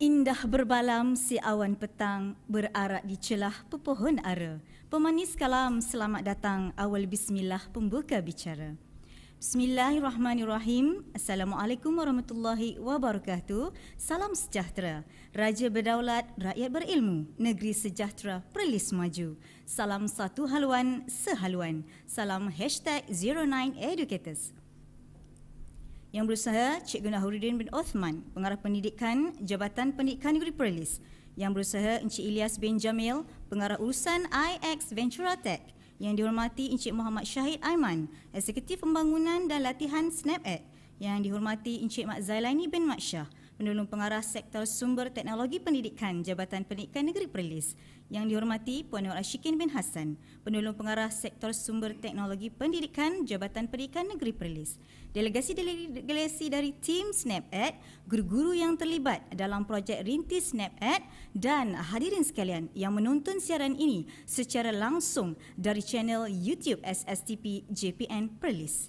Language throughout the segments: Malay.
Indah berbalam si awan petang berarak di celah pepohon ara. Pemanis kalam selamat datang awal bismillah pembuka bicara. Bismillahirrahmanirrahim. Assalamualaikum warahmatullahi wabarakatuh. Salam sejahtera. Raja berdaulat, rakyat berilmu. Negeri sejahtera, perlis maju. Salam satu haluan, sehaluan. Salam hashtag 09educators. Yang berusaha Cikgu Nahuruddin bin Othman, pengarah pendidikan Jabatan Pendidikan Negeri Perlis. Yang berusaha Encik Ilyas bin Jamil, pengarah urusan IX Ventura Tech. Yang dihormati Encik Muhammad Syahid Aiman, eksekutif pembangunan dan latihan Snap Ed. Yang dihormati Encik Mat Zailani bin Matsyah, Penolong Pengarah Sektor Sumber Teknologi Pendidikan Jabatan Pendidikan Negeri Perlis. Yang dihormati Puan Nur Ashikin bin Hassan, Penolong Pengarah Sektor Sumber Teknologi Pendidikan Jabatan Pendidikan Negeri Perlis. Delegasi-delegasi dari Team Snap SNAPAD, guru-guru yang terlibat dalam projek rintis Snap SNAPAD dan hadirin sekalian yang menonton siaran ini secara langsung dari channel YouTube SSTP JPN Perlis.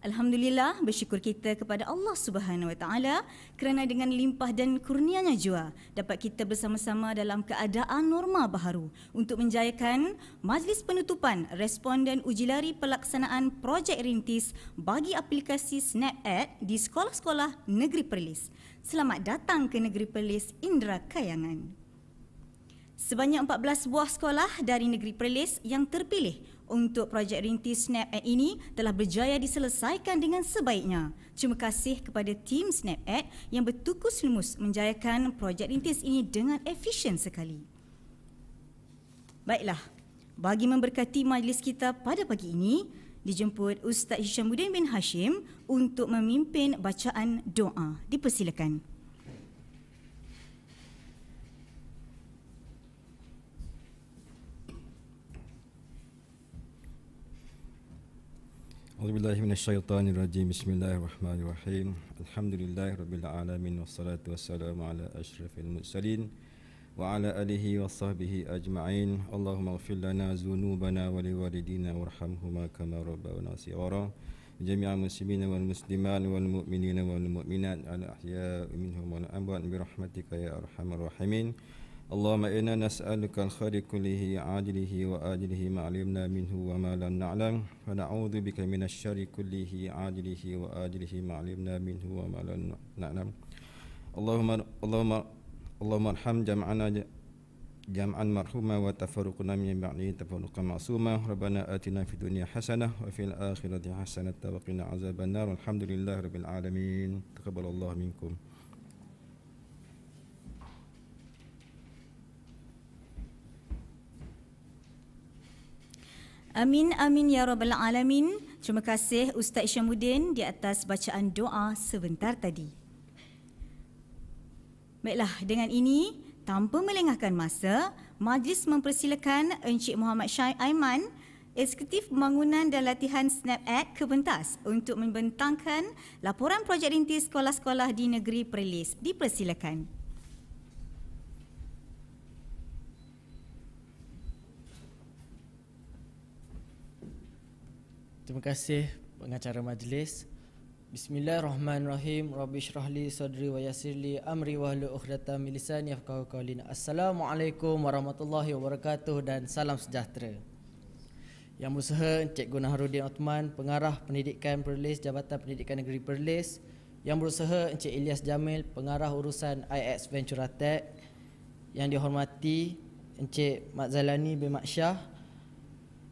Alhamdulillah bersyukur kita kepada Allah Subhanahu Wa Taala kerana dengan limpah dan kurnianya jua dapat kita bersama-sama dalam keadaan norma baharu untuk menjayakan majlis penutupan responden uji lari pelaksanaan projek rintis bagi aplikasi snap SnapAd di sekolah-sekolah Negeri Perlis. Selamat datang ke Negeri Perlis Indra Kayangan. Sebanyak 14 buah sekolah dari Negeri Perlis yang terpilih untuk projek rintis Snap Ad ini telah berjaya diselesaikan dengan sebaiknya. Terima kasih kepada tim Snap Ad yang bertukus lumus menjayakan projek rintis ini dengan efisien sekali. Baiklah, bagi memberkati majlis kita pada pagi ini, dijemput Ustaz Hishamuddin bin Hashim untuk memimpin bacaan doa. Dipersilakan. أعوذ بالله من الشيطان الرجيم بسم الله الرحمن الرحيم الحمد لله رب العالمين والصلاة والسلام على أشرف المرسلين وعلى آله وصحبه أجمعين اللهم اغفر لنا ذنوبنا ولوالدينا وارحمهما كما ربونا صغارا جميع المسلمين والمسلمات والمؤمنين والمؤمنات الأحياء منهم والأموات برحمتك يا أرحم الراحمين اللهم إنا نسألك الخير كله عاجله وآجله ما علمنا منه وما لم نعلم فنعوذ بك من الشر كله عاجله وآجله ما علمنا منه وما لم نعلم اللهم اللهم اللهم ارحم جمعنا جمعا مرحوما وتفرقنا من بعده تفرقا معصوما ربنا آتنا في الدنيا حسنة وفي الآخرة حسنة وقنا عذاب النار الحمد لله رب العالمين تقبل الله منكم Amin amin ya rabbal alamin. Terima kasih Ustaz Syamuddin di atas bacaan doa sebentar tadi. Baiklah, dengan ini tanpa melengahkan masa, majlis mempersilakan Encik Muhammad Syai Aiman, Eksekutif Pembangunan dan Latihan Snap Act Kebentas untuk membentangkan laporan projek rintis sekolah-sekolah di negeri Perlis. Dipersilakan. Terima kasih pengacara majlis. Bismillahirrahmanirrahim. Rabbi syrahli sadri wa yassirli amri wa hlul ukhdata min yafqahu qawli. Assalamualaikum warahmatullahi wabarakatuh dan salam sejahtera. Yang Berusaha Encik Naharuddin Othman, Pengarah Pendidikan Perlis Jabatan Pendidikan Negeri Perlis. Yang Berusaha Encik Ilyas Jamil, Pengarah Urusan IX Venture Tech. Yang dihormati Encik Mat Zalani bin Mat Shah,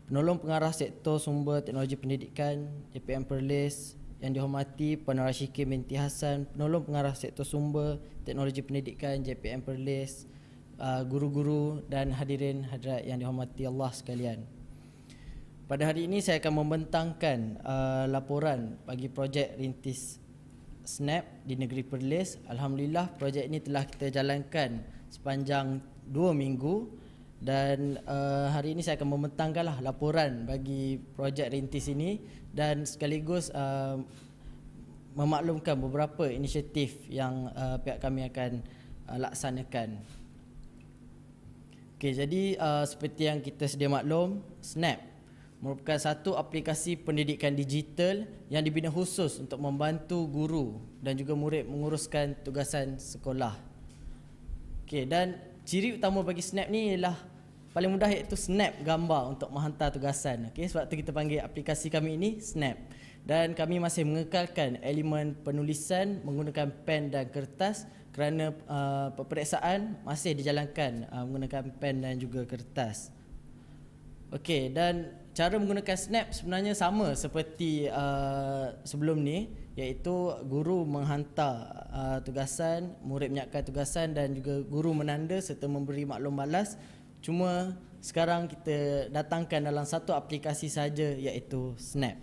Penolong Pengarah Sektor Sumber Teknologi Pendidikan JPM Perlis yang dihormati Puan Rashiki binti Hassan Penolong Pengarah Sektor Sumber Teknologi Pendidikan JPM Perlis uh, guru-guru dan hadirin hadirat yang dihormati Allah sekalian pada hari ini saya akan membentangkan uh, laporan bagi projek rintis SNAP di negeri Perlis. Alhamdulillah projek ini telah kita jalankan sepanjang dua minggu dan uh, hari ini saya akan mementangkan lah laporan bagi projek rintis ini dan sekaligus uh, memaklumkan beberapa inisiatif yang uh, pihak kami akan uh, laksanakan. Okay, jadi uh, seperti yang kita sedia maklum, Snap merupakan satu aplikasi pendidikan digital yang dibina khusus untuk membantu guru dan juga murid menguruskan tugasan sekolah. Okay, dan ciri utama bagi snap ni ialah paling mudah iaitu snap gambar untuk menghantar tugasan okey sebab tu kita panggil aplikasi kami ini snap dan kami masih mengekalkan elemen penulisan menggunakan pen dan kertas kerana uh, peperiksaan masih dijalankan uh, menggunakan pen dan juga kertas okey dan cara menggunakan snap sebenarnya sama seperti uh, sebelum ni iaitu guru menghantar uh, tugasan, murid menyiapkan tugasan dan juga guru menanda serta memberi maklum balas. Cuma sekarang kita datangkan dalam satu aplikasi saja iaitu Snap.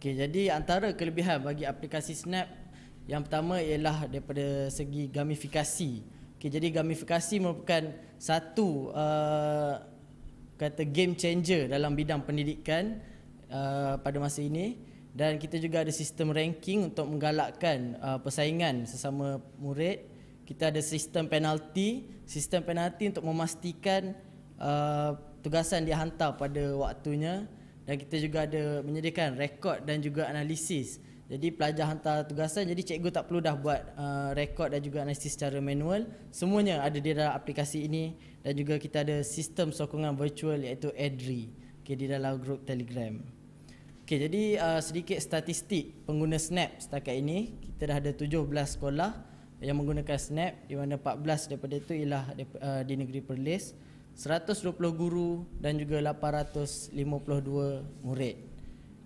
Okey, jadi antara kelebihan bagi aplikasi Snap yang pertama ialah daripada segi gamifikasi. Okey, jadi gamifikasi merupakan satu uh, kata game changer dalam bidang pendidikan uh, pada masa ini dan kita juga ada sistem ranking untuk menggalakkan uh, persaingan sesama murid kita ada sistem penalti sistem penalti untuk memastikan uh, tugasan dihantar pada waktunya dan kita juga ada menyediakan rekod dan juga analisis jadi pelajar hantar tugasan jadi cikgu tak perlu dah buat uh, rekod dan juga analisis secara manual semuanya ada di dalam aplikasi ini dan juga kita ada sistem sokongan virtual iaitu Edri okay, di dalam grup Telegram Okey, jadi uh, sedikit statistik pengguna Snap setakat ini. Kita dah ada 17 sekolah yang menggunakan Snap di mana 14 daripada itu ialah di, uh, di negeri Perlis. 120 guru dan juga 852 murid.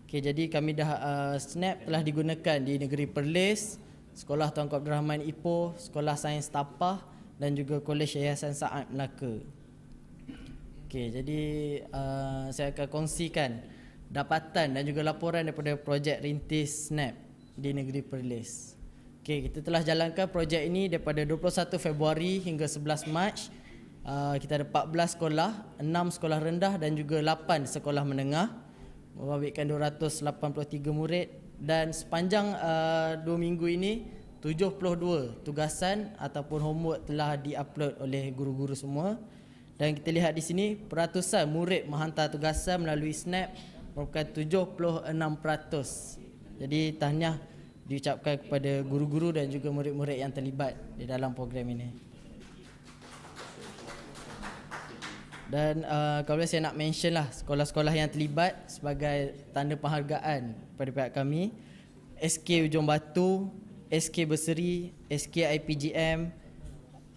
Okey, jadi kami dah uh, Snap telah digunakan di negeri Perlis, Sekolah Tuan Abdul Rahman Ipoh, Sekolah Sains Tapah dan juga Kolej Yayasan Saat Melaka. Okey, jadi uh, saya akan kongsikan dapatan dan juga laporan daripada projek rintis SNAP di negeri Perlis. Okey, kita telah jalankan projek ini daripada 21 Februari hingga 11 Mac. Uh, kita ada 14 sekolah, 6 sekolah rendah dan juga 8 sekolah menengah membabitkan 283 murid dan sepanjang 2 ah, minggu ini 72 tugasan ataupun homework telah diupload oleh guru-guru semua dan kita lihat di sini peratusan murid menghantar tugasan melalui snap merupakan 76%. Jadi tahniah diucapkan kepada guru-guru dan juga murid-murid yang terlibat di dalam program ini. Dan uh, kalau boleh saya nak mention lah sekolah-sekolah yang terlibat sebagai tanda penghargaan kepada pihak kami. SK Ujung Batu, SK Berseri, SK IPGM,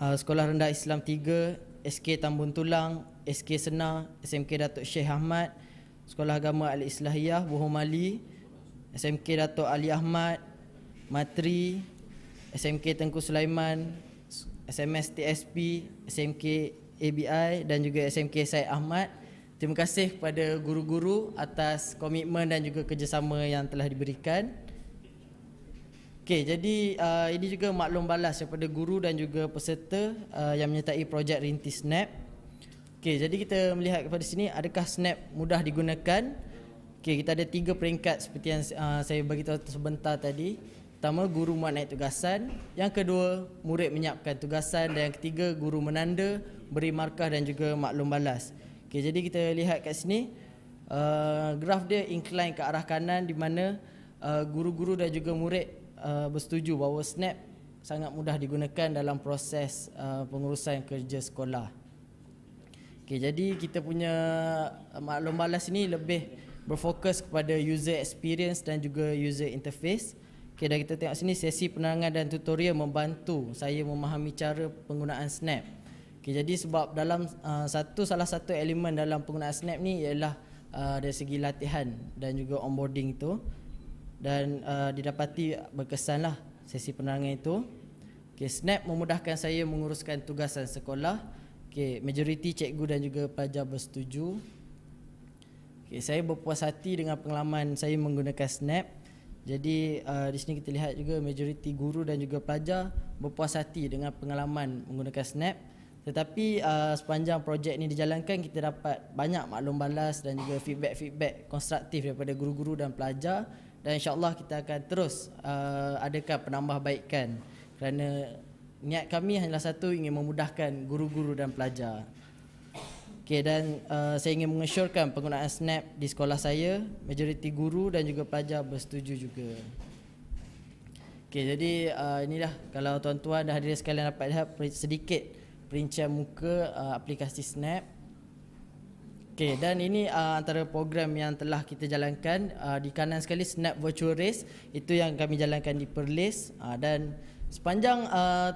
uh, Sekolah Rendah Islam 3, SK Tambun Tulang, SK Sena, SMK Datuk Syekh Ahmad, Sekolah Agama Al-Islahiyah Buhu Mali SMK Dato' Ali Ahmad Matri SMK Tengku Sulaiman SMS TSP SMK ABI dan juga SMK Syed Ahmad Terima kasih kepada guru-guru atas komitmen dan juga kerjasama yang telah diberikan Okay, jadi uh, ini juga maklum balas kepada guru dan juga peserta uh, yang menyertai projek Rintis NAP. E Okey, jadi kita melihat kepada sini adakah snap mudah digunakan? Okey, kita ada tiga peringkat seperti yang uh, saya bagi tahu sebentar tadi. Pertama guru muat naik tugasan, yang kedua murid menyiapkan tugasan dan yang ketiga guru menanda, beri markah dan juga maklum balas. Okey, jadi kita lihat kat sini uh, graf dia incline ke arah kanan di mana uh, guru-guru dan juga murid uh, bersetuju bahawa snap sangat mudah digunakan dalam proses uh, pengurusan kerja sekolah. Okay, jadi kita punya uh, maklum balas ini lebih berfokus kepada user experience dan juga user interface. Okay, dan kita tengok sini sesi penerangan dan tutorial membantu saya memahami cara penggunaan Snap. Okay, jadi sebab dalam uh, satu salah satu elemen dalam penggunaan Snap ni ialah uh, dari segi latihan dan juga onboarding itu dan uh, didapati berkesanlah sesi penerangan itu. Okay, Snap memudahkan saya menguruskan tugasan sekolah. Okey, majoriti cikgu dan juga pelajar bersetuju. Okey, saya berpuas hati dengan pengalaman saya menggunakan Snap. Jadi uh, di sini kita lihat juga majoriti guru dan juga pelajar berpuas hati dengan pengalaman menggunakan Snap. Tetapi uh, sepanjang projek ini dijalankan kita dapat banyak maklum balas dan juga feedback-feedback konstruktif daripada guru-guru dan pelajar dan insyaallah kita akan terus uh, adakan penambahbaikan kerana niat kami hanyalah satu ingin memudahkan guru-guru dan pelajar. Okey dan uh, saya ingin mengesyorkan penggunaan snap di sekolah saya, majoriti guru dan juga pelajar bersetuju juga. Okey jadi uh, inilah kalau tuan-tuan dah hadir sekalian dapat lihat sedikit perincian muka uh, aplikasi snap. Okey dan ini uh, antara program yang telah kita jalankan uh, di kanan sekali snap virtual race itu yang kami jalankan di Perlis uh, dan sepanjang uh,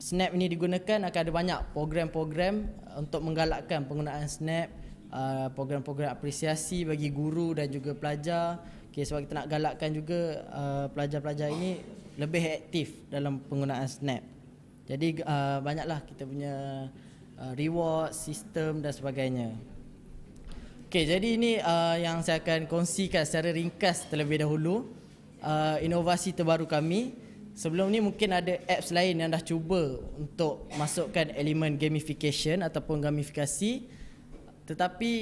Snap ini digunakan akan ada banyak program-program untuk menggalakkan penggunaan Snap, uh, program-program apresiasi bagi guru dan juga pelajar. Okay, sebab kita nak galakkan juga uh, pelajar-pelajar ini lebih aktif dalam penggunaan Snap. Jadi uh, banyaklah kita punya reward sistem dan sebagainya. Okay, jadi ini yang saya akan kongsikan secara ringkas terlebih dahulu uh, inovasi terbaru kami Sebelum ni mungkin ada apps lain yang dah cuba untuk masukkan elemen gamification ataupun gamifikasi. Tetapi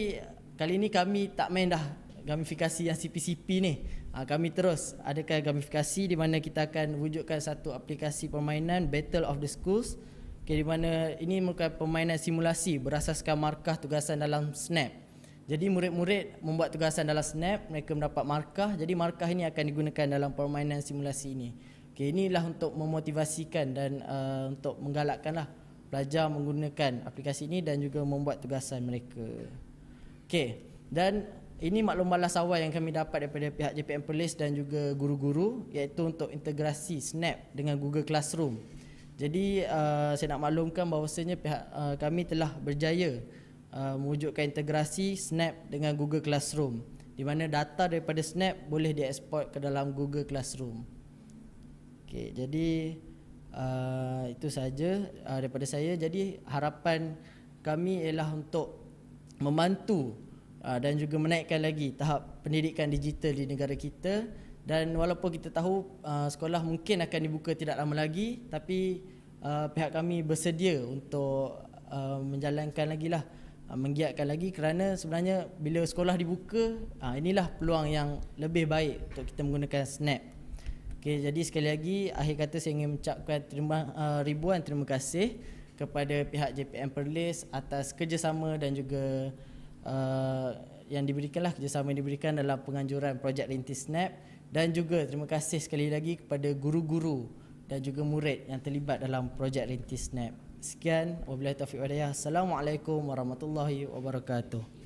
kali ni kami tak main dah gamifikasi yang CPCP ni. Ha, kami terus adakan gamifikasi di mana kita akan wujudkan satu aplikasi permainan Battle of the Schools. Okay, di mana ini merupakan permainan simulasi berasaskan markah tugasan dalam Snap. Jadi murid-murid membuat tugasan dalam Snap, mereka mendapat markah. Jadi markah ini akan digunakan dalam permainan simulasi ini. Okay, inilah untuk memotivasikan dan uh, untuk menggalakkanlah pelajar menggunakan aplikasi ini dan juga membuat tugasan mereka. Okay, dan ini maklum balas awal yang kami dapat daripada pihak JPM Perlis dan juga guru-guru iaitu untuk integrasi Snap dengan Google Classroom. Jadi uh, saya nak maklumkan bahawasanya pihak uh, kami telah berjaya uh, mewujudkan integrasi Snap dengan Google Classroom di mana data daripada Snap boleh diekspor ke dalam Google Classroom. Okay, jadi uh, itu saja uh, daripada saya. Jadi harapan kami ialah untuk membantu uh, dan juga menaikkan lagi tahap pendidikan digital di negara kita dan walaupun kita tahu uh, sekolah mungkin akan dibuka tidak lama lagi tapi uh, pihak kami bersedia untuk uh, menjalankan lagi lah uh, menggiatkan lagi kerana sebenarnya bila sekolah dibuka uh, inilah peluang yang lebih baik untuk kita menggunakan snap Okay, jadi sekali lagi akhir kata saya ingin mengucapkan terima uh, ribuan terima kasih kepada pihak JPM Perlis atas kerjasama dan juga uh, yang diberikanlah kerjasama yang diberikan dalam penganjuran projek Rintis Snap dan juga terima kasih sekali lagi kepada guru-guru dan juga murid yang terlibat dalam projek Rintis Snap. Sekian wabillahi taufik walhidayah. Assalamualaikum warahmatullahi wabarakatuh.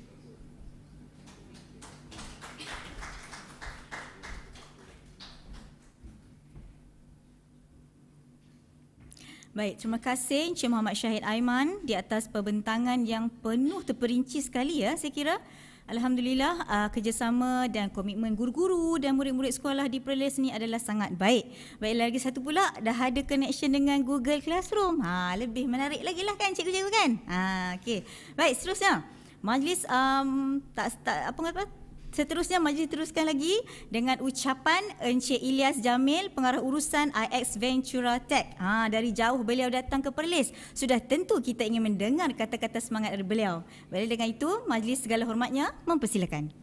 Baik, terima kasih Encik Muhammad Syahid Aiman di atas pembentangan yang penuh terperinci sekali ya saya kira. Alhamdulillah ah, kerjasama dan komitmen guru-guru dan murid-murid sekolah di Perlis ni adalah sangat baik. Baik lagi satu pula dah ada connection dengan Google Classroom. Ha lebih menarik lagi lah kan cikgu-cikgu kan? Ha okey. Baik seterusnya. Majlis um, tak, tak apa kata seterusnya majlis teruskan lagi dengan ucapan Encik Ilyas Jamil, pengarah urusan IX Ventura Tech. Ha, dari jauh beliau datang ke Perlis. Sudah tentu kita ingin mendengar kata-kata semangat dari beliau. Baik dengan itu, majlis segala hormatnya mempersilakan.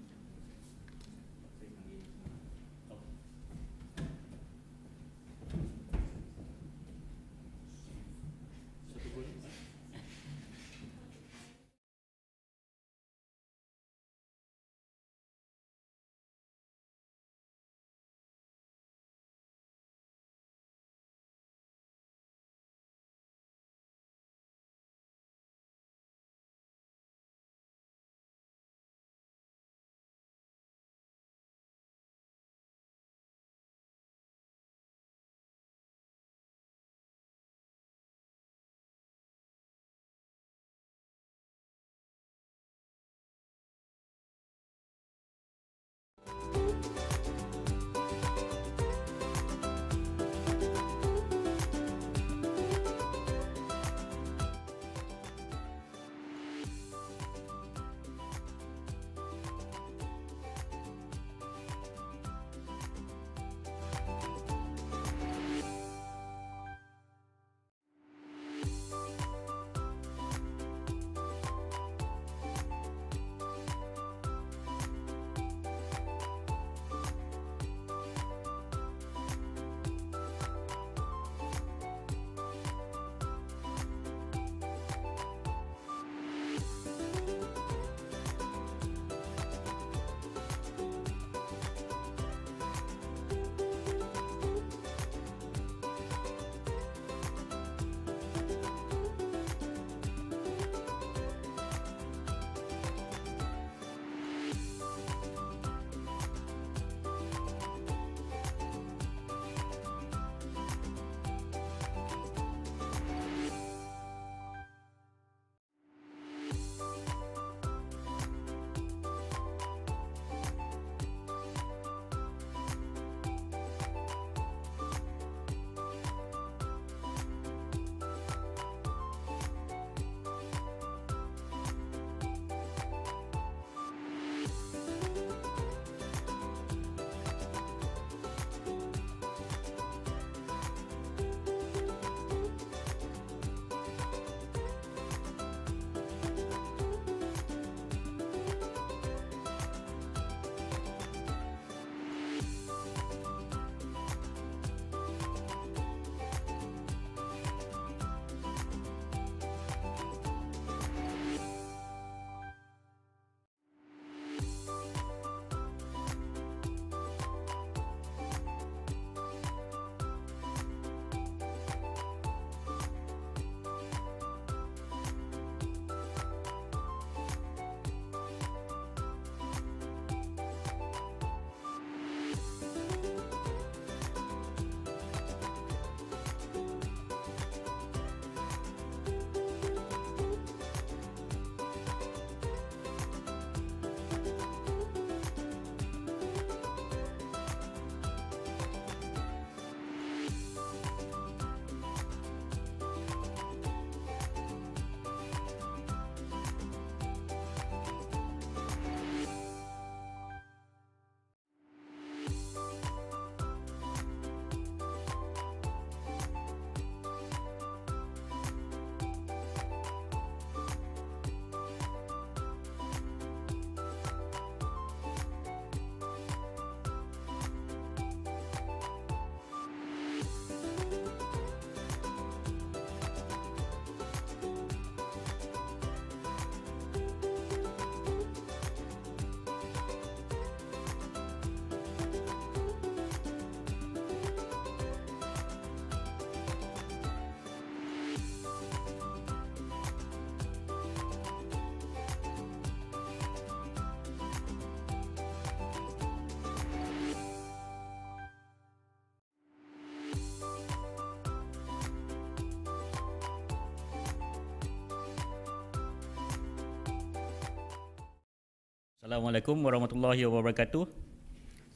Assalamualaikum warahmatullahi wabarakatuh.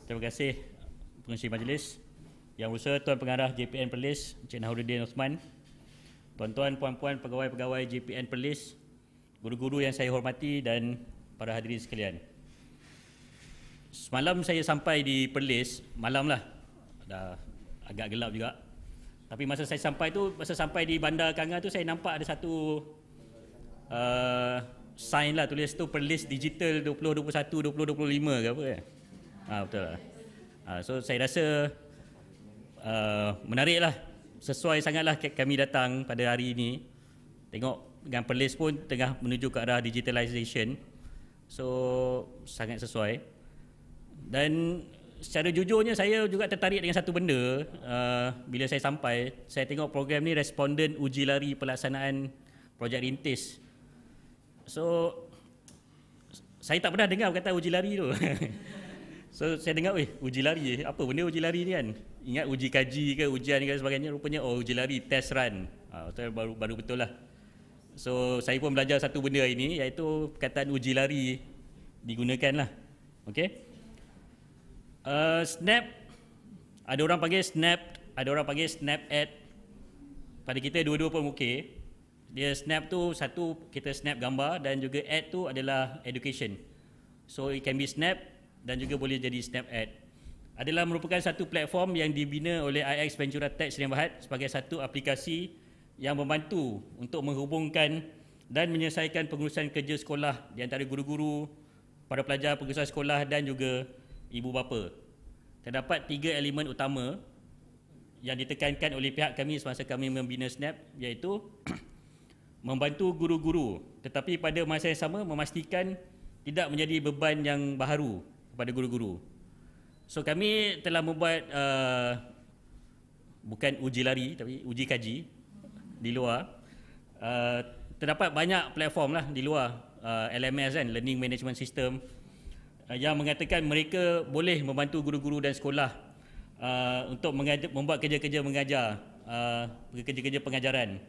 Terima kasih pengisi majlis yang berusaha Tuan Pengarah JPN Perlis Encik Nahuruddin Osman Tuan-tuan, puan-puan, pegawai-pegawai JPN Perlis Guru-guru yang saya hormati dan para hadirin sekalian Semalam saya sampai di Perlis, malamlah Dah agak gelap juga Tapi masa saya sampai tu, masa sampai di Bandar kanga tu saya nampak ada satu uh, sign lah tulis tu perlis digital 2021 2025 ke apa kan. Ha, betul lah. Ha, so saya rasa uh, menarik lah. Sesuai sangat lah kami datang pada hari ini. Tengok dengan perlis pun tengah menuju ke arah digitalisation, So sangat sesuai. Dan secara jujurnya saya juga tertarik dengan satu benda uh, bila saya sampai saya tengok program ni responden uji lari pelaksanaan projek rintis So saya tak pernah dengar kata uji lari tu. so saya dengar, "Weh, uji lari. Apa benda uji lari ni kan? Ingat uji kaji ke ujian ke sebagainya, rupanya oh uji lari test run." Ah, ha, baru baru betul lah. So saya pun belajar satu benda hari ni iaitu perkataan uji lari digunakan lah. Okay. Uh, snap ada orang panggil snap, ada orang panggil snap at pada kita dua-dua pun okey dia snap tu satu kita snap gambar dan juga add tu adalah education so it can be snap dan juga boleh jadi snap add adalah merupakan satu platform yang dibina oleh IX Ventura Tech Seri Bahat sebagai satu aplikasi yang membantu untuk menghubungkan dan menyelesaikan pengurusan kerja sekolah di antara guru-guru, para pelajar pengurusan sekolah dan juga ibu bapa. Terdapat tiga elemen utama yang ditekankan oleh pihak kami semasa kami membina SNAP iaitu membantu guru-guru tetapi pada masa yang sama memastikan tidak menjadi beban yang baharu kepada guru-guru. So kami telah membuat uh, bukan uji lari tapi uji kaji di luar. Uh, terdapat banyak platform lah di luar uh, LMS kan, Learning Management System uh, yang mengatakan mereka boleh membantu guru-guru dan sekolah uh, untuk membuat kerja-kerja mengajar, uh, kerja-kerja pengajaran.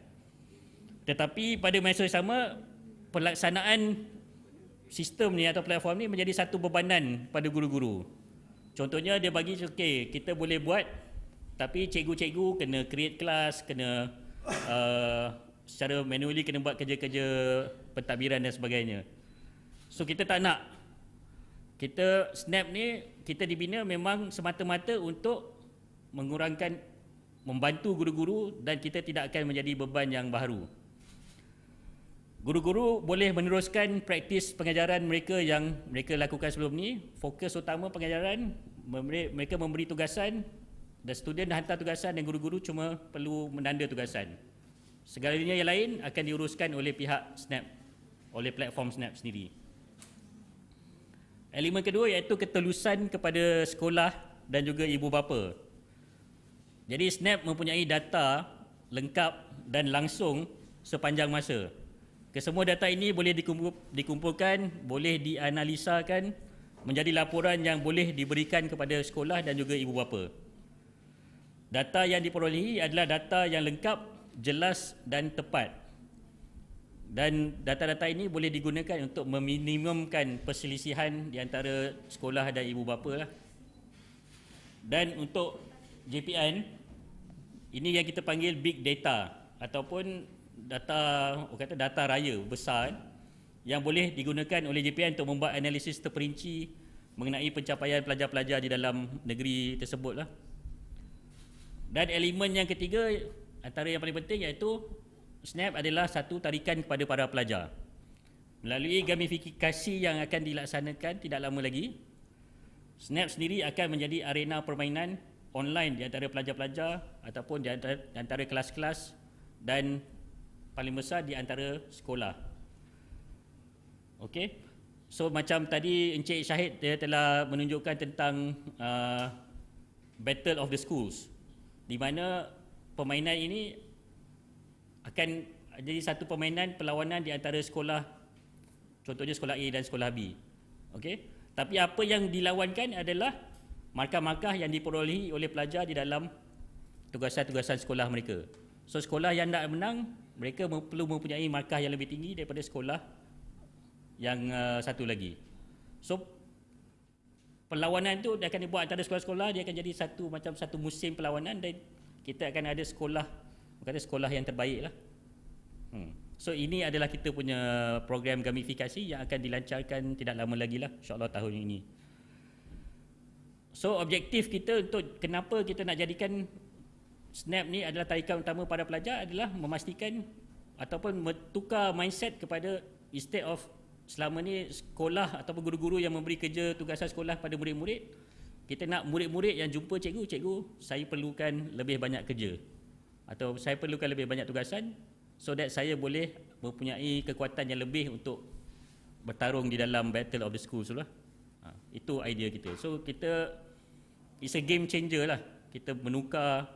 Tetapi pada masa yang sama pelaksanaan sistem ni atau platform ni menjadi satu bebanan pada guru-guru. Contohnya dia bagi okey kita boleh buat tapi cikgu-cikgu kena create kelas, kena uh, secara manually kena buat kerja-kerja pentadbiran dan sebagainya. So kita tak nak kita snap ni kita dibina memang semata-mata untuk mengurangkan membantu guru-guru dan kita tidak akan menjadi beban yang baru. Guru-guru boleh meneruskan praktis pengajaran mereka yang mereka lakukan sebelum ni. Fokus utama pengajaran, mereka memberi tugasan, dan student dah hantar tugasan dan guru-guru cuma perlu menanda tugasan. Segalanya yang lain akan diuruskan oleh pihak SNAP, oleh platform SNAP sendiri. Elemen kedua iaitu ketelusan kepada sekolah dan juga ibu bapa. Jadi SNAP mempunyai data lengkap dan langsung sepanjang masa. Kesemua data ini boleh dikumpul, dikumpulkan, boleh dianalisakan menjadi laporan yang boleh diberikan kepada sekolah dan juga ibu bapa. Data yang diperolehi adalah data yang lengkap, jelas dan tepat. Dan data-data ini boleh digunakan untuk meminimumkan perselisihan di antara sekolah dan ibu bapa. Lah. Dan untuk JPN, ini yang kita panggil big data ataupun data orang kata data raya besar eh, yang boleh digunakan oleh JPN untuk membuat analisis terperinci mengenai pencapaian pelajar-pelajar di dalam negeri tersebut lah. Dan elemen yang ketiga antara yang paling penting iaitu SNAP adalah satu tarikan kepada para pelajar. Melalui gamifikasi yang akan dilaksanakan tidak lama lagi, SNAP sendiri akan menjadi arena permainan online di antara pelajar-pelajar ataupun di antara, antara kelas-kelas dan paling besar di antara sekolah. Okey. So macam tadi Encik Syahid dia telah menunjukkan tentang uh, Battle of the Schools di mana permainan ini akan jadi satu permainan perlawanan di antara sekolah contohnya sekolah A dan sekolah B. Okey. Tapi apa yang dilawankan adalah markah-markah yang diperolehi oleh pelajar di dalam tugasan-tugasan sekolah mereka. So sekolah yang nak menang mereka perlu mempunyai markah yang lebih tinggi daripada sekolah yang uh, satu lagi. So perlawanan itu dia akan dibuat antara sekolah-sekolah dia akan jadi satu macam satu musim perlawanan dan kita akan ada sekolah kata sekolah yang terbaik lah. Hmm. So ini adalah kita punya program gamifikasi yang akan dilancarkan tidak lama lagi lah insyaAllah tahun ini. So objektif kita untuk kenapa kita nak jadikan SNAP ni adalah tarikan utama pada pelajar adalah memastikan ataupun tukar mindset kepada instead of selama ni sekolah ataupun guru-guru yang memberi kerja tugasan sekolah pada murid-murid kita nak murid-murid yang jumpa cikgu, cikgu saya perlukan lebih banyak kerja atau saya perlukan lebih banyak tugasan so that saya boleh mempunyai kekuatan yang lebih untuk bertarung di dalam battle of the schools lah. Ha, itu idea kita. So kita it's a game changer lah. Kita menukar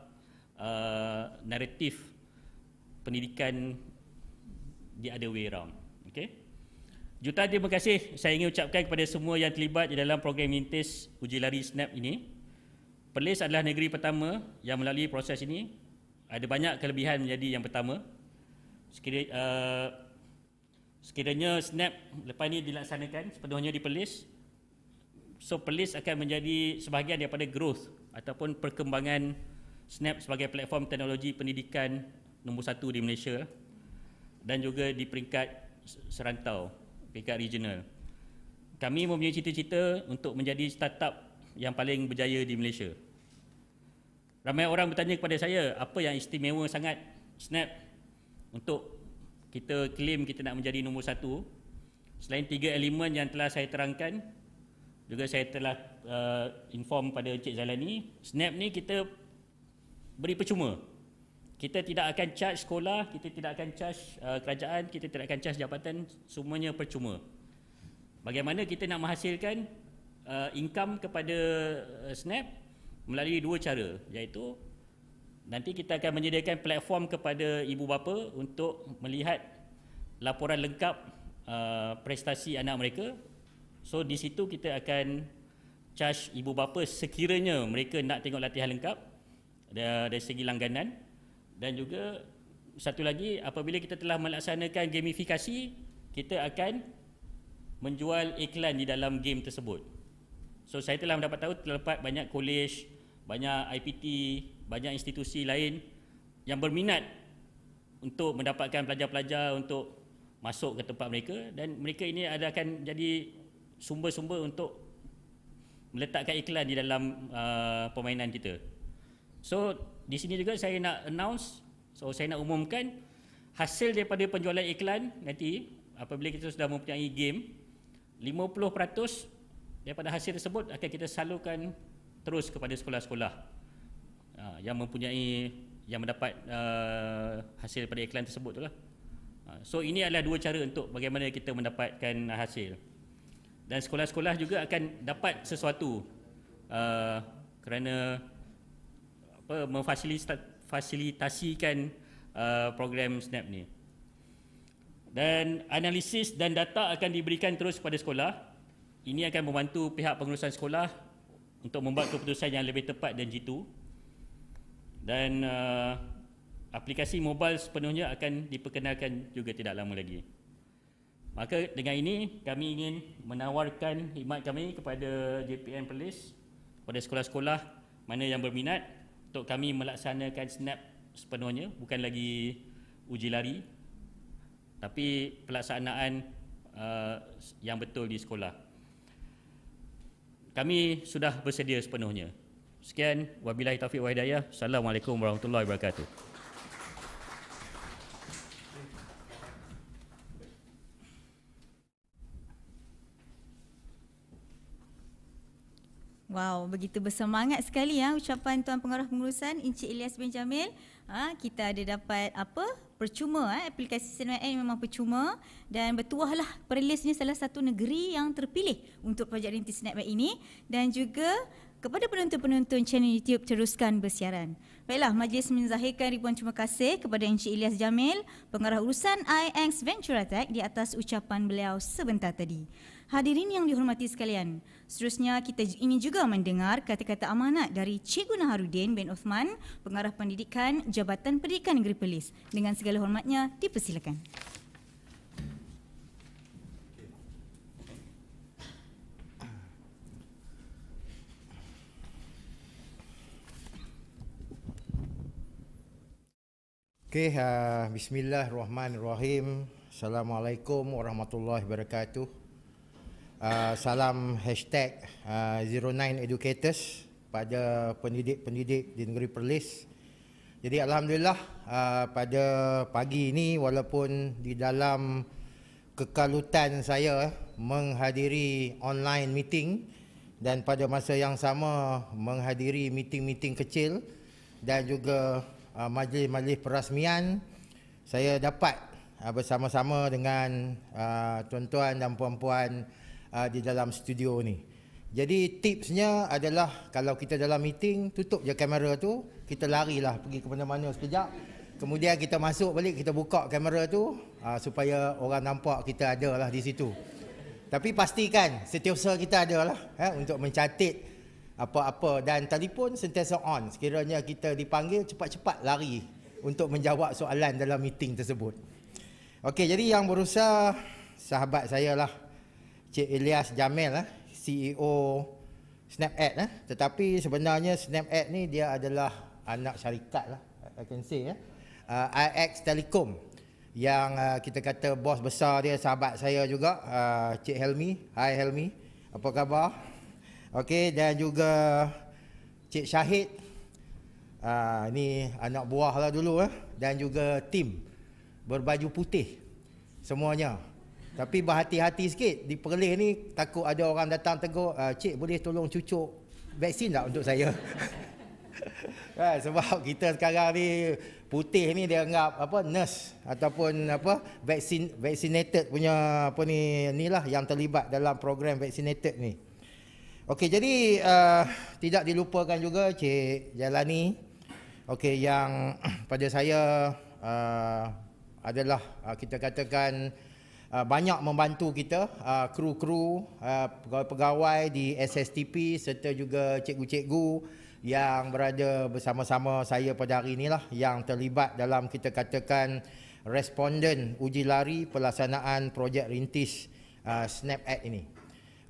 Uh, naratif pendidikan di ada way round. Okay. Juta terima kasih. Saya ingin ucapkan kepada semua yang terlibat di dalam program Mintis Uji Lari Snap ini. Perlis adalah negeri pertama yang melalui proses ini. Ada banyak kelebihan menjadi yang pertama. Sekiranya, uh, sekiranya Snap lepas ini dilaksanakan sepenuhnya di Perlis, so Perlis akan menjadi sebahagian daripada growth ataupun perkembangan SNAP sebagai platform teknologi pendidikan nombor satu di Malaysia dan juga di peringkat serantau, peringkat regional. Kami mempunyai cita-cita untuk menjadi startup yang paling berjaya di Malaysia. Ramai orang bertanya kepada saya apa yang istimewa sangat SNAP untuk kita claim kita nak menjadi nombor satu. Selain tiga elemen yang telah saya terangkan, juga saya telah uh, inform pada Encik Zalani, SNAP ni kita beri percuma. Kita tidak akan charge sekolah, kita tidak akan charge uh, kerajaan, kita tidak akan charge jabatan, semuanya percuma. Bagaimana kita nak menghasilkan uh, income kepada uh, SNAP? Melalui dua cara, iaitu nanti kita akan menyediakan platform kepada ibu bapa untuk melihat laporan lengkap uh, prestasi anak mereka. So di situ kita akan charge ibu bapa sekiranya mereka nak tengok latihan lengkap dari segi langganan dan juga satu lagi apabila kita telah melaksanakan gamifikasi kita akan menjual iklan di dalam game tersebut so saya telah mendapat tahu terdapat banyak kolej, banyak IPT banyak institusi lain yang berminat untuk mendapatkan pelajar-pelajar untuk masuk ke tempat mereka dan mereka ini ada akan jadi sumber-sumber untuk meletakkan iklan di dalam uh, permainan kita So di sini juga saya nak announce so saya nak umumkan hasil daripada penjualan iklan nanti apabila kita sudah mempunyai game 50% daripada hasil tersebut akan kita salurkan terus kepada sekolah-sekolah ha, yang mempunyai yang mendapat uh, hasil daripada iklan tersebut itulah. Ha, so ini adalah dua cara untuk bagaimana kita mendapatkan hasil. Dan sekolah-sekolah juga akan dapat sesuatu uh, kerana apa memfasilitasikan uh, program SNAP ni. Dan analisis dan data akan diberikan terus kepada sekolah. Ini akan membantu pihak pengurusan sekolah untuk membuat keputusan yang lebih tepat dan jitu. Dan uh, aplikasi mobile sepenuhnya akan diperkenalkan juga tidak lama lagi. Maka dengan ini kami ingin menawarkan khidmat kami kepada JPN Perlis kepada sekolah-sekolah mana yang berminat untuk kami melaksanakan snap sepenuhnya bukan lagi uji lari tapi pelaksanaan uh, yang betul di sekolah kami sudah bersedia sepenuhnya sekian wabillahi taufik wa assalamualaikum warahmatullahi wabarakatuh Wow, begitu bersemangat sekali ya ucapan Tuan Pengarah Pengurusan Encik Elias bin Jamil. Ha, ah, kita ada dapat apa? Percuma eh aplikasi Senai memang percuma dan bertuahlah perlisnya salah satu negeri yang terpilih untuk projek rintis Senai ini dan juga kepada penonton-penonton channel YouTube teruskan bersiaran. Baiklah, majlis menzahirkan ribuan terima kasih kepada Encik Ilyas Jamil, pengarah urusan IX Venture Tech di atas ucapan beliau sebentar tadi. Hadirin yang dihormati sekalian, seterusnya kita ingin juga mendengar kata-kata amanat dari Cikgu Naharudin bin Uthman, Pengarah Pendidikan Jabatan Pendidikan Negeri Perlis. Dengan segala hormatnya, dipersilakan. Okay, uh, ah, bismillahirrahmanirrahim. Assalamualaikum warahmatullahi wabarakatuh. Ah, salam hashtag uh, ah, 09 educators pada pendidik-pendidik di negeri Perlis. Jadi alhamdulillah uh, pada pagi ini walaupun di dalam kekalutan saya menghadiri online meeting dan pada masa yang sama menghadiri meeting-meeting kecil dan juga uh, majlis-majlis perasmian saya dapat uh, bersama-sama dengan uh, tuan-tuan dan puan-puan uh, di dalam studio ni. Jadi tipsnya adalah kalau kita dalam meeting, tutup je kamera tu, kita larilah pergi ke mana-mana sekejap. Kemudian kita masuk balik, kita buka kamera tu uh, supaya orang nampak kita ada lah di situ. Tapi pastikan setiausaha kita ada lah eh, untuk mencatat apa-apa dan telefon sentiasa on. Sekiranya kita dipanggil cepat-cepat lari untuk menjawab soalan dalam meeting tersebut. Okey, jadi yang berusaha sahabat saya lah. Cik Elias Jamil lah, CEO Snap Ad eh. Tetapi sebenarnya Snap Ad ni dia adalah anak syarikat lah I can say eh. Ah. uh, ah, IX Telecom Yang uh, kita kata bos besar dia sahabat saya juga uh, Cik Helmi, hi Helmi Apa khabar? Okey dan juga Cik Syahid uh, Ini anak buah lah dulu eh. Dan juga tim Berbaju putih Semuanya tapi berhati-hati sikit di Perlis ni takut ada orang datang tegur, ah, cik boleh tolong cucuk vaksin tak untuk saya? kan, sebab kita sekarang ni putih ni dia anggap apa nurse ataupun apa vaksin vaccinated punya apa ni ni lah yang terlibat dalam program vaccinated ni. Okey jadi uh, tidak dilupakan juga Cik Jalani. Okey yang pada saya uh, adalah uh, kita katakan Ah, banyak membantu kita ah, kru-kru uh, ah, pegawai-pegawai di SSTP serta juga cikgu-cikgu yang berada bersama-sama saya pada hari inilah yang terlibat dalam kita katakan responden uji lari pelaksanaan projek rintis uh, Snap Act ini.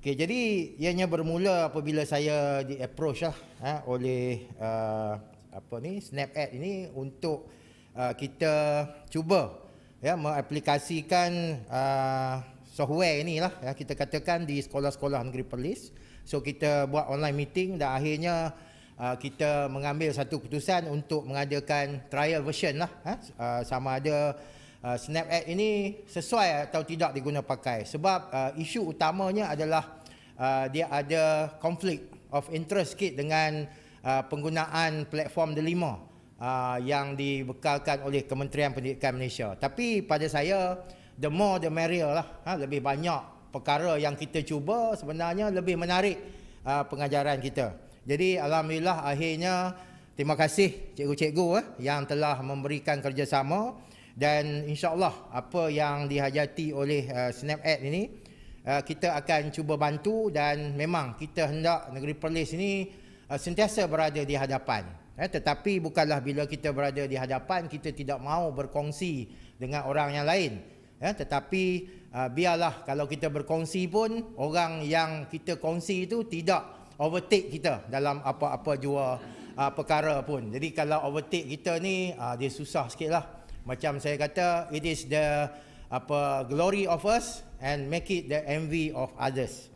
Okay, jadi ianya bermula apabila saya di approach lah eh, oleh uh, apa ni Snap Act ini untuk uh, kita cuba ya mengaplikasikan uh, software lah ya kita katakan di sekolah-sekolah negeri Perlis so kita buat online meeting dan akhirnya uh, kita mengambil satu keputusan untuk mengadakan trial version lah ha? uh, sama ada uh, snap app ini sesuai atau tidak diguna pakai sebab uh, isu utamanya adalah uh, dia ada konflik of interest sikit dengan uh, penggunaan platform delima Uh, yang dibekalkan oleh Kementerian Pendidikan Malaysia. Tapi pada saya the more the merrier lah. Ha, lebih banyak perkara yang kita cuba sebenarnya lebih menarik uh, pengajaran kita. Jadi alhamdulillah akhirnya terima kasih cikgu-cikgu eh, yang telah memberikan kerjasama dan insyaallah apa yang dihajati oleh uh, SnapAd ini uh, kita akan cuba bantu dan memang kita hendak negeri Perlis ini uh, sentiasa berada di hadapan Eh, tetapi bukanlah bila kita berada di hadapan kita tidak mahu berkongsi dengan orang yang lain. Eh, tetapi uh, biarlah kalau kita berkongsi pun orang yang kita kongsi itu tidak overtake kita dalam apa-apa jua uh, perkara pun. Jadi kalau overtake kita ni uh, dia susah sikitlah. Macam saya kata it is the apa glory of us and make it the envy of others.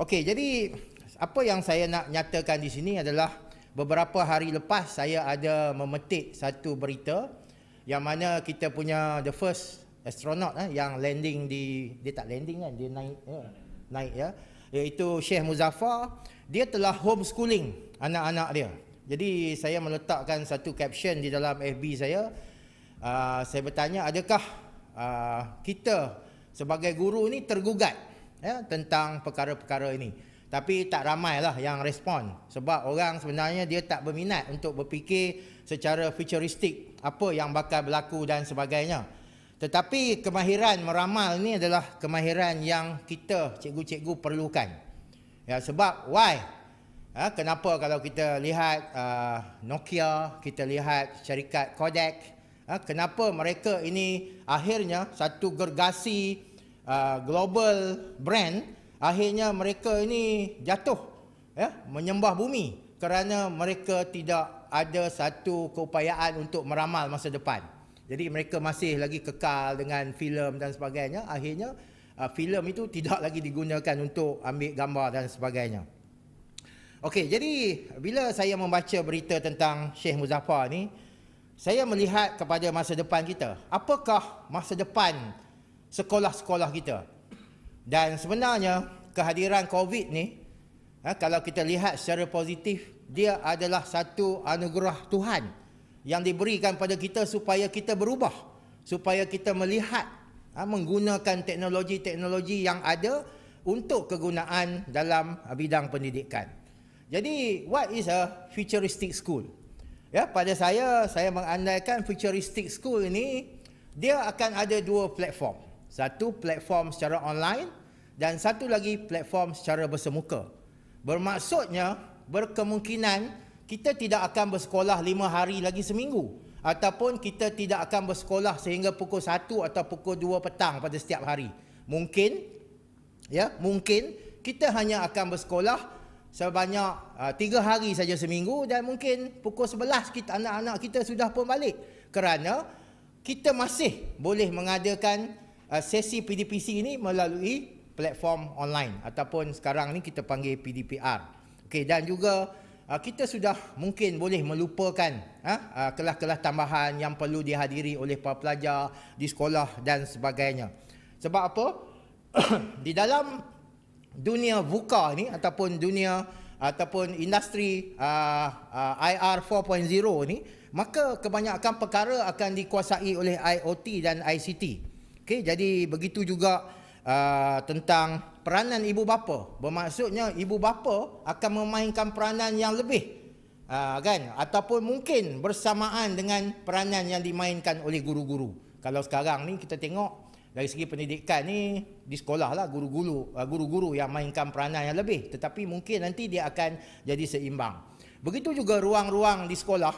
Okey, jadi apa yang saya nak nyatakan di sini adalah beberapa hari lepas saya ada memetik satu berita yang mana kita punya the first astronaut eh, yang landing di dia tak landing kan dia naik ya, naik ya iaitu Sheikh Muzaffar dia telah homeschooling anak-anak dia jadi saya meletakkan satu caption di dalam FB saya uh, saya bertanya adakah uh, kita sebagai guru ni tergugat ya tentang perkara-perkara ini tapi tak ramai lah yang respon sebab orang sebenarnya dia tak berminat untuk berfikir secara futuristik apa yang bakal berlaku dan sebagainya. Tetapi kemahiran meramal ni adalah kemahiran yang kita cikgu-cikgu perlukan. Ya sebab why? Ha, kenapa kalau kita lihat uh, Nokia, kita lihat syarikat Kodak, ha, kenapa mereka ini akhirnya satu gergasi uh, global brand akhirnya mereka ini jatuh ya menyembah bumi kerana mereka tidak ada satu keupayaan untuk meramal masa depan jadi mereka masih lagi kekal dengan filem dan sebagainya akhirnya uh, filem itu tidak lagi digunakan untuk ambil gambar dan sebagainya okey jadi bila saya membaca berita tentang Sheikh Muzaffar ni saya melihat kepada masa depan kita apakah masa depan sekolah-sekolah kita dan sebenarnya kehadiran COVID ni ha, kalau kita lihat secara positif dia adalah satu anugerah Tuhan yang diberikan pada kita supaya kita berubah supaya kita melihat ha, menggunakan teknologi-teknologi yang ada untuk kegunaan dalam bidang pendidikan. Jadi what is a futuristic school? Ya pada saya saya mengandaikan futuristic school ini dia akan ada dua platform. Satu platform secara online dan satu lagi platform secara bersemuka. Bermaksudnya berkemungkinan kita tidak akan bersekolah lima hari lagi seminggu ataupun kita tidak akan bersekolah sehingga pukul satu atau pukul dua petang pada setiap hari. Mungkin ya, mungkin kita hanya akan bersekolah sebanyak uh, ah, 3 hari saja seminggu dan mungkin pukul sebelas kita anak-anak kita sudah pun balik kerana kita masih boleh mengadakan ah, sesi PDPC ini melalui platform online ataupun sekarang ni kita panggil PDPR. Okey dan juga uh, kita sudah mungkin boleh melupakan uh, uh, kelas-kelas tambahan yang perlu dihadiri oleh para pelajar di sekolah dan sebagainya. Sebab apa? di dalam dunia VUCA ni ataupun dunia ataupun industri uh, uh, IR 4.0 ni maka kebanyakan perkara akan dikuasai oleh IoT dan ICT. Okey jadi begitu juga uh, tentang peranan ibu bapa. Bermaksudnya ibu bapa akan memainkan peranan yang lebih uh, kan ataupun mungkin bersamaan dengan peranan yang dimainkan oleh guru-guru. Kalau sekarang ni kita tengok dari segi pendidikan ni di sekolah lah guru-guru uh, guru-guru yang mainkan peranan yang lebih tetapi mungkin nanti dia akan jadi seimbang. Begitu juga ruang-ruang di sekolah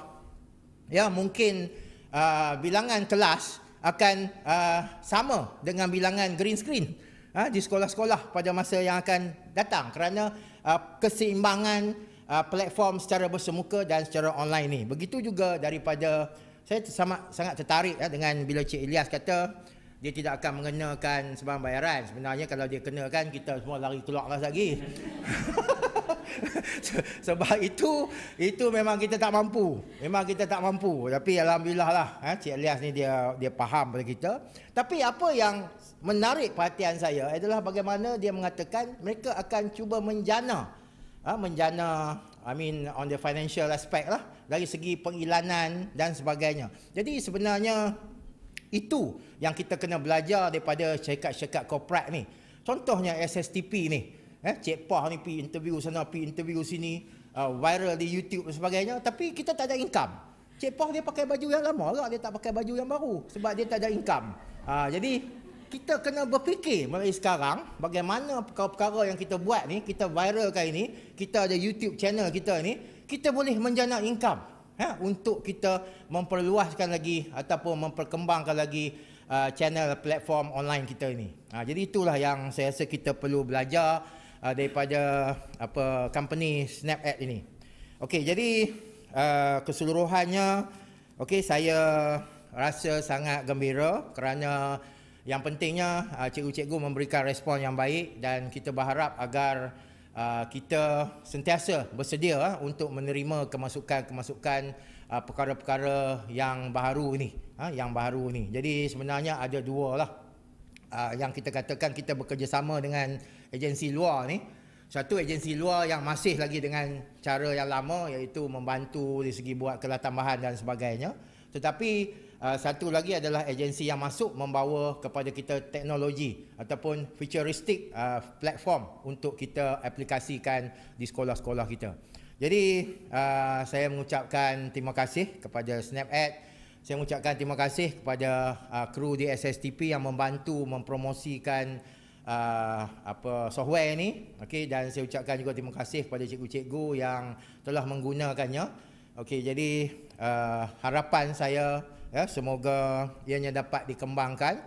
ya mungkin uh, bilangan kelas akan uh, sama dengan bilangan green screen uh, di sekolah-sekolah pada masa yang akan datang kerana uh, keseimbangan uh, platform secara bersemuka dan secara online ini Begitu juga daripada saya sama, sangat tertarik ya, dengan bila Cik Elias kata dia tidak akan mengenakan sebarang bayaran. Sebenarnya kalau dia kenakan kita semua lari keluar lagi. sebab itu itu memang kita tak mampu memang kita tak mampu tapi alhamdulillah lah eh, Cik Elias ni dia dia faham pada kita tapi apa yang menarik perhatian saya adalah bagaimana dia mengatakan mereka akan cuba menjana eh, menjana I mean on the financial aspect lah dari segi pengilanan dan sebagainya jadi sebenarnya itu yang kita kena belajar daripada syarikat-syarikat korporat ni contohnya SSTP ni eh cik pah ni pergi interview sana pergi interview sini uh, viral di YouTube dan sebagainya tapi kita tak ada income cik pah dia pakai baju yang lama lah dia tak pakai baju yang baru sebab dia tak ada income uh, jadi kita kena berfikir mulai sekarang bagaimana perkara-perkara yang kita buat ni kita viral viralkan ini kita ada YouTube channel kita ni kita boleh menjana income eh, untuk kita memperluaskan lagi ataupun memperkembangkan lagi uh, channel platform online kita ini. Uh, jadi itulah yang saya rasa kita perlu belajar uh, daripada apa company Snap App ini. Okey, jadi uh, keseluruhannya okey saya rasa sangat gembira kerana yang pentingnya uh, cikgu-cikgu memberikan respon yang baik dan kita berharap agar uh, kita sentiasa bersedia uh, untuk menerima kemasukan-kemasukan uh, perkara-perkara yang baru ini, uh, yang baru ini. Jadi sebenarnya ada dua lah uh, yang kita katakan kita bekerjasama dengan agensi luar ni satu agensi luar yang masih lagi dengan cara yang lama iaitu membantu di segi buat kelas tambahan dan sebagainya tetapi uh, satu lagi adalah agensi yang masuk membawa kepada kita teknologi ataupun futuristic uh, platform untuk kita aplikasikan di sekolah-sekolah kita. Jadi uh, saya mengucapkan terima kasih kepada SnapAd. Saya mengucapkan terima kasih kepada kru di SSTP yang membantu mempromosikan uh, apa software ni okey dan saya ucapkan juga terima kasih kepada cikgu-cikgu yang telah menggunakannya okey jadi uh, harapan saya ya semoga ianya dapat dikembangkan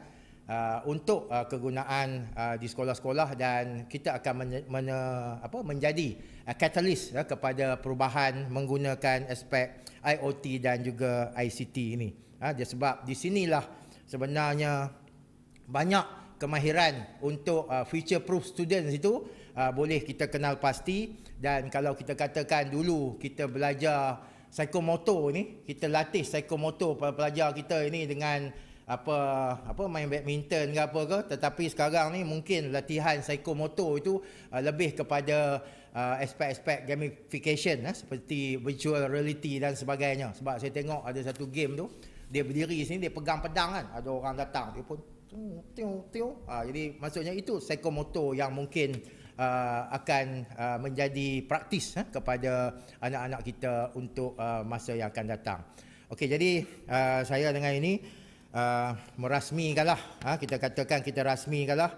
uh, untuk uh, kegunaan uh, di sekolah-sekolah dan kita akan men- men- apa menjadi uh, katalis ya kepada perubahan menggunakan aspek IoT dan juga ICT ini ha, sebab di sinilah sebenarnya banyak kemahiran untuk uh, future proof students itu uh, boleh kita kenal pasti dan kalau kita katakan dulu kita belajar psikomotor ni kita latih psikomotor pada pelajar kita ini dengan apa apa main badminton ke apa ke tetapi sekarang ni mungkin latihan psikomotor itu uh, lebih kepada uh, aspek-aspek gamification eh, seperti virtual reality dan sebagainya sebab saya tengok ada satu game tu dia berdiri sini dia pegang pedang kan ada orang datang dia pun tiung tiung ha, jadi maksudnya itu psikomotor yang mungkin uh, akan uh, menjadi praktis huh, eh, kepada anak-anak kita untuk uh, masa yang akan datang. Okey jadi uh, saya dengan ini uh, merasmikanlah uh, kita katakan kita rasmikanlah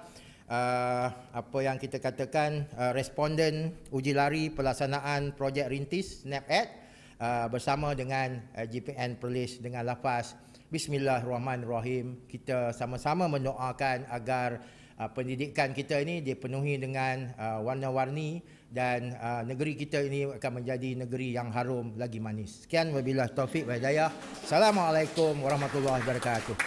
uh, apa yang kita katakan uh, responden uji lari pelaksanaan projek rintis SNAP-ED e uh, bersama dengan uh, GPN Perlis dengan lapas Bismillahirrahmanirrahim. Kita sama-sama menoakan agar uh, pendidikan kita ini dipenuhi dengan uh, warna-warni dan uh, negeri kita ini akan menjadi negeri yang harum lagi manis. Sekian wabillahi taufik wal hidayah. Assalamualaikum warahmatullahi wabarakatuh.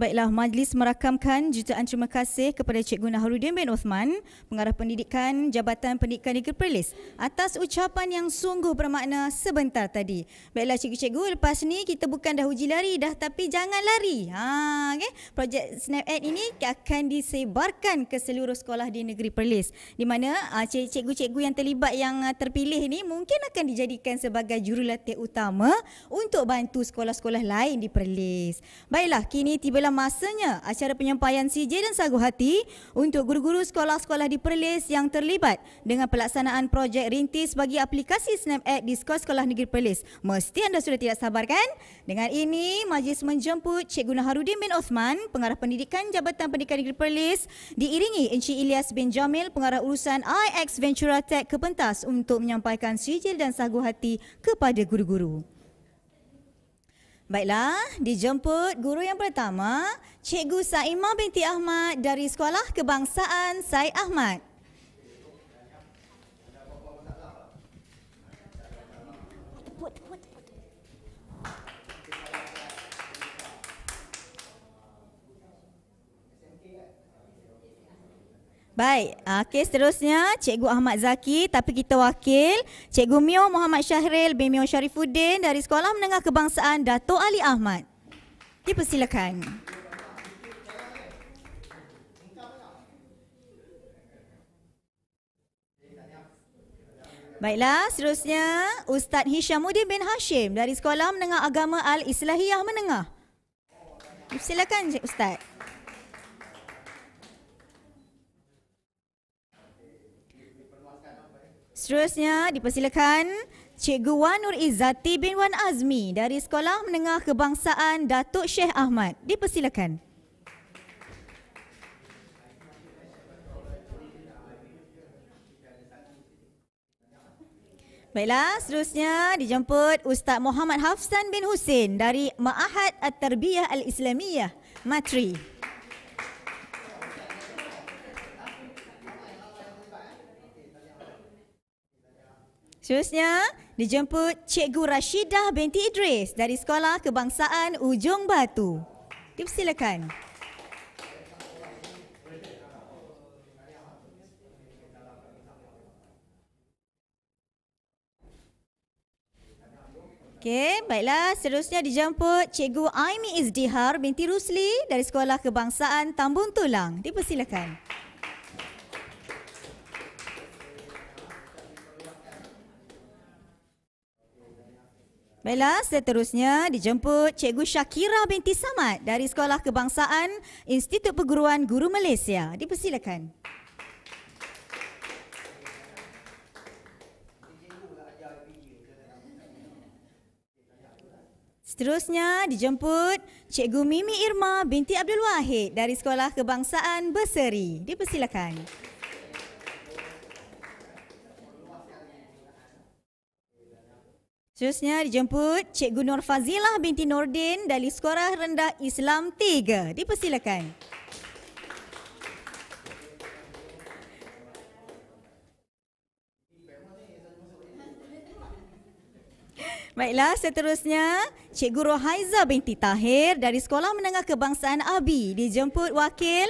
Baiklah, majlis merakamkan jutaan terima kasih kepada Cikgu Naharudin bin Osman, Pengarah Pendidikan Jabatan Pendidikan Negeri Perlis atas ucapan yang sungguh bermakna sebentar tadi. Baiklah cikgu-cikgu, lepas ni kita bukan dah uji lari dah tapi jangan lari. Ha, okay? Projek Snap ini akan disebarkan ke seluruh sekolah di Negeri Perlis. Di mana uh, cikgu-cikgu yang terlibat yang ah, terpilih ini mungkin akan dijadikan sebagai jurulatih utama untuk bantu sekolah-sekolah lain di Perlis. Baiklah, kini tiba dalam masanya acara penyampaian CJ dan Sagu Hati untuk guru-guru sekolah-sekolah di Perlis yang terlibat dengan pelaksanaan projek rintis bagi aplikasi SnapAd di Sekolah-Sekolah Negeri Perlis. Mesti anda sudah tidak sabar kan? Dengan ini, majlis menjemput Cikgu Naharudin bin Osman, pengarah pendidikan Jabatan Pendidikan Negeri Perlis, diiringi Encik Ilyas bin Jamil, pengarah urusan IX Ventura Tech Kepentas untuk menyampaikan sijil dan sagu hati kepada guru-guru. Baiklah, dijemput guru yang pertama, Cikgu Saima binti Ahmad dari Sekolah Kebangsaan Said Ahmad. Baik, uh, kes seterusnya Cikgu Ahmad Zaki tapi kita wakil Cikgu Mio Muhammad Syahril bin Mio Sharifuddin dari Sekolah Menengah Kebangsaan Dato' Ali Ahmad. Dipersilakan. Baiklah, seterusnya Ustaz Hishamuddin bin Hashim dari Sekolah Menengah Agama Al-Islahiyah Menengah. Silakan Ustaz. Seterusnya dipersilakan Cikgu Wan Nur Izzati bin Wan Azmi dari Sekolah Menengah Kebangsaan Datuk Syekh Ahmad. Dipersilakan. Baiklah, seterusnya dijemput Ustaz Muhammad Hafsan bin Hussein dari Ma'ahad At-Tarbiyah Al-Islamiyah, Matri. Matri. Seterusnya, dijemput Cikgu Rashidah binti Idris dari Sekolah Kebangsaan Ujung Batu. Dipersilakan. Okey, baiklah. Seterusnya dijemput Cikgu Aimi Izdihar binti Rusli dari Sekolah Kebangsaan Tambun Tulang. Dipersilakan. Dipersilakan. Baiklah, seterusnya dijemput Cikgu Syakira binti Samad dari Sekolah Kebangsaan Institut Perguruan Guru Malaysia. Dipersilakan. Seterusnya dijemput Cikgu Mimi Irma binti Abdul Wahid dari Sekolah Kebangsaan Berseri. Dipersilakan. Dipersilakan. Seterusnya dijemput Cikgu Nur Fazilah binti Nordin dari Sekolah Rendah Islam 3. Dipersilakan. Baiklah, seterusnya Cikgu Rohaiza binti Tahir dari Sekolah Menengah Kebangsaan ABI dijemput wakil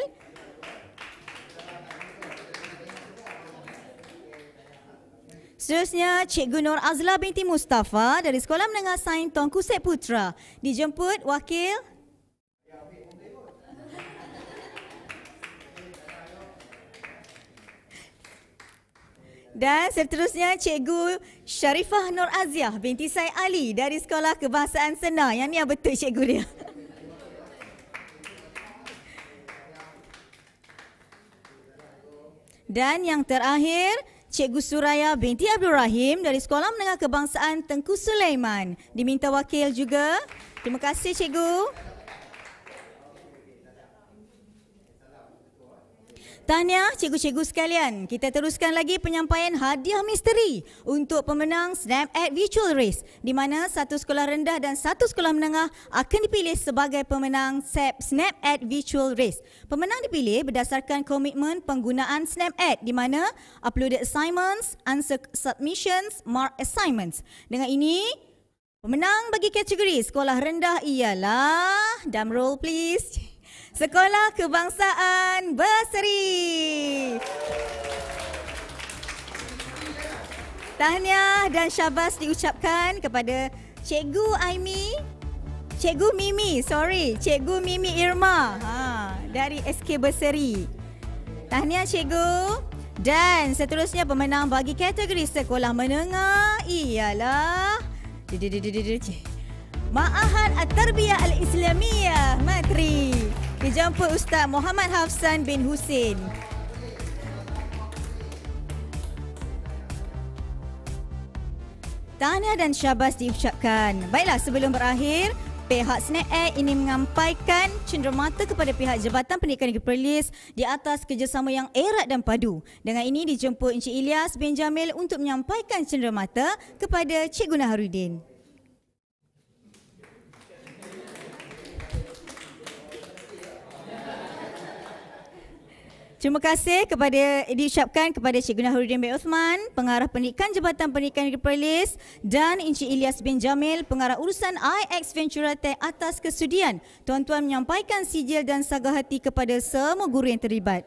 Seterusnya, Cikgu Nur Azla binti Mustafa dari Sekolah Menengah Sain Tong Kusik Putra dijemput wakil Dan seterusnya Cikgu Sharifah Nur Aziah binti Said Ali dari Sekolah Kebahasaan Sena. Yang ni yang betul Cikgu dia. Dan yang terakhir, Cikgu Suraya binti Abdul Rahim dari Sekolah Menengah Kebangsaan Tengku Sulaiman diminta wakil juga. Terima kasih cikgu. Tanya cikgu-cikgu sekalian. Kita teruskan lagi penyampaian hadiah misteri untuk pemenang Snap at Virtual Race di mana satu sekolah rendah dan satu sekolah menengah akan dipilih sebagai pemenang Snap Snap at Virtual Race. Pemenang dipilih berdasarkan komitmen penggunaan Snap at di mana upload assignments, answer submissions, mark assignments. Dengan ini, pemenang bagi kategori sekolah rendah ialah... Drum roll please. Sekolah Kebangsaan Berseri. Tahniah dan syabas diucapkan kepada Cikgu Aimi, Cikgu Mimi, sorry, Cikgu Mimi Irma ha, dari SK Berseri. Tahniah Cikgu. Dan seterusnya pemenang bagi kategori sekolah menengah ialah Maahad At-Tarbiyah Al-Islamiyah Matri. Matri. Dijemput Ustaz Muhammad Hafsan bin Hussein. Tahniah dan syabas diucapkan. Baiklah, sebelum berakhir, pihak Snack Air ini mengampaikan cenderamata kepada pihak Jabatan Pendidikan Negeri Perlis di atas kerjasama yang erat dan padu. Dengan ini dijemput Encik Ilyas bin Jamil untuk menyampaikan cenderamata kepada Cikgu Naharudin. Terima kasih kepada diucapkan kepada Cikgu Nahruddin bin Uthman, pengarah pendidikan Jabatan Pendidikan Negeri Perlis dan Encik Ilyas bin Jamil, pengarah urusan IX Ventura Tech atas kesudian. Tuan-tuan menyampaikan sijil dan saga hati kepada semua guru yang terlibat.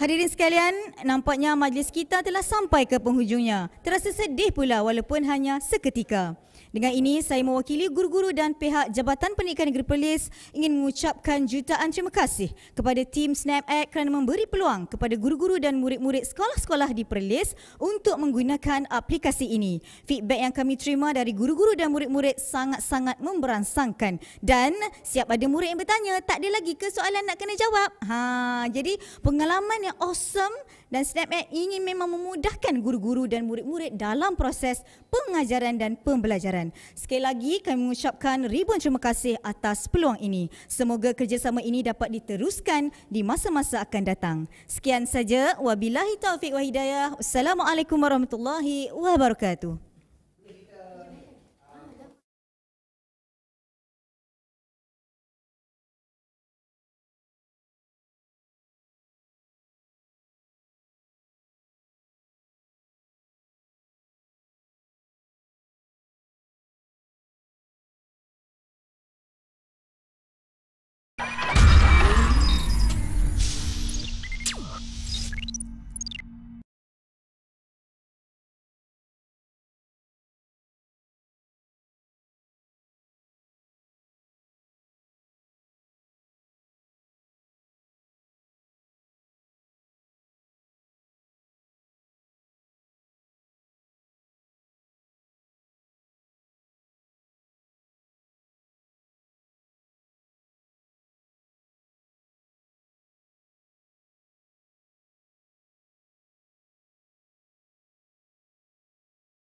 Hadirin sekalian, nampaknya majlis kita telah sampai ke penghujungnya. Terasa sedih pula walaupun hanya seketika. Dengan ini, saya mewakili guru-guru dan pihak Jabatan Pendidikan Negeri Perlis ingin mengucapkan jutaan terima kasih kepada tim Snap SnapAct kerana memberi peluang kepada guru-guru dan murid-murid sekolah-sekolah di Perlis untuk menggunakan aplikasi ini. Feedback yang kami terima dari guru-guru dan murid-murid sangat-sangat memberansangkan. Dan siap ada murid yang bertanya, tak ada lagi ke soalan nak kena jawab? Ha, jadi pengalaman yang awesome dan SnapMed ingin memang memudahkan guru-guru dan murid-murid dalam proses pengajaran dan pembelajaran. Sekali lagi kami mengucapkan ribuan terima kasih atas peluang ini. Semoga kerjasama ini dapat diteruskan di masa-masa akan datang. Sekian saja. Wabillahi taufiq wa hidayah. Assalamualaikum warahmatullahi wabarakatuh.